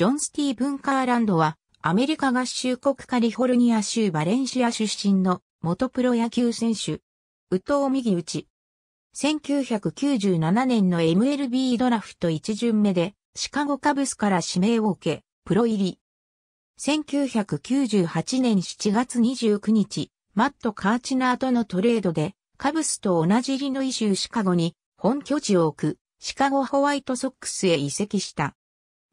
ジョン・スティーブン・カーランドは、アメリカ合衆国カリフォルニア州バレンシア出身の元プロ野球選手。宇藤右打ち。1997年の MLB ドラフト1巡目で、シカゴカブスから指名を受け、プロ入り。1998年7月29日、マット・カーチナーとのトレードで、カブスと同じリノイ州シカゴに本拠地を置く、シカゴホワイトソックスへ移籍した。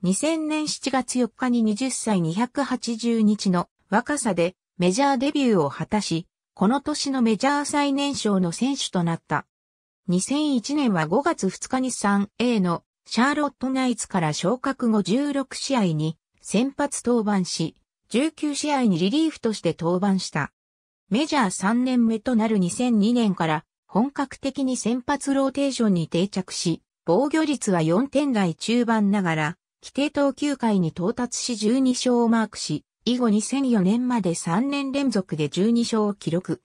2000年7月4日に20歳280日の若さでメジャーデビューを果たし、この年のメジャー最年少の選手となった。2001年は5月2日に 3A のシャーロットナイツから昇格後16試合に先発登板し、19試合にリリーフとして登板した。メジャー3年目となる2002年から本格的に先発ローテーションに定着し、防御率は4点台中盤ながら、規定投球回に到達し12勝をマークし、以後2004年まで3年連続で12勝を記録。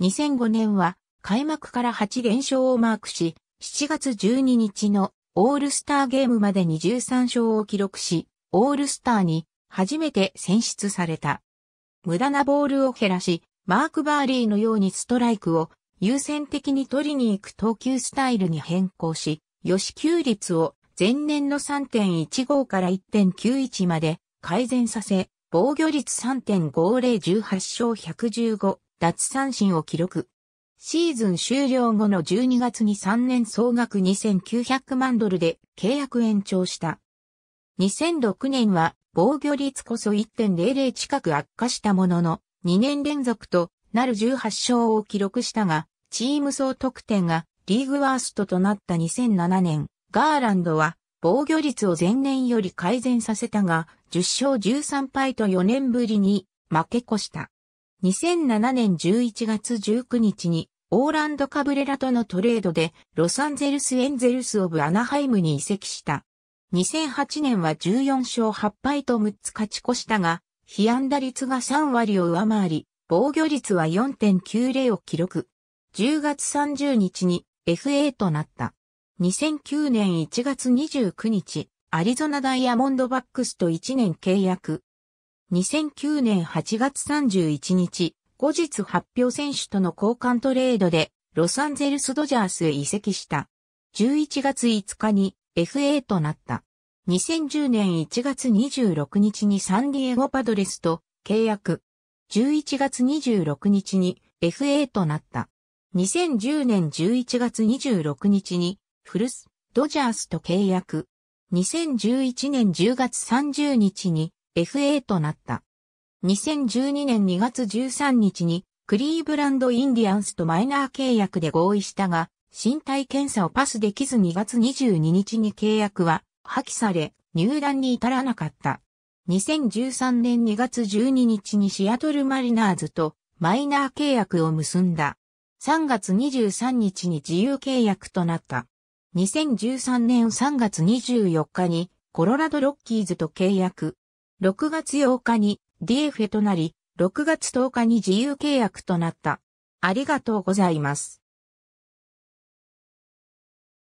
2005年は開幕から8連勝をマークし、7月12日のオールスターゲームまでに13勝を記録し、オールスターに初めて選出された。無駄なボールを減らし、マーク・バーリーのようにストライクを優先的に取りに行く投球スタイルに変更し、よし、給率を前年の3.15から1.91まで改善させ、防御率3.5018勝115奪三振を記録。シーズン終了後の12月に3年総額2900万ドルで契約延長した。2006年は防御率こそ1.00近く悪化したものの、2年連続となる18勝を記録したが、チーム総得点がリーグワーストとなった2007年、ガーランドは防御率を前年より改善させたが、10勝13敗と4年ぶりに負け越した。2007年11月19日にオーランド・カブレラとのトレードでロサンゼルス・エンゼルス・オブ・アナハイムに移籍した。2008年は14勝8敗と6つ勝ち越したが、被安打率が3割を上回り、防御率は4.90を記録。10月30日に FA となった。2009年1月29日、アリゾナダイヤモンドバックスと1年契約。2009年8月31日、後日発表選手との交換トレードで、ロサンゼルスドジャースへ移籍した。11月5日に FA となった。2010年1月26日にサンディエゴパドレスと契約。11月26日に FA となった。2010年11月26日にフルス、ドジャースと契約。2011年10月30日に FA となった。2012年2月13日にクリーブランドインディアンスとマイナー契約で合意したが、身体検査をパスできず2月22日に契約は破棄され、入団に至らなかった。2013年2月12日にシアトルマリナーズとマイナー契約を結んだ。3月23日に自由契約となった。2013年3月24日にコロラドロッキーズと契約。6月8日に DFA となり、6月10日に自由契約となった。ありがとうございます。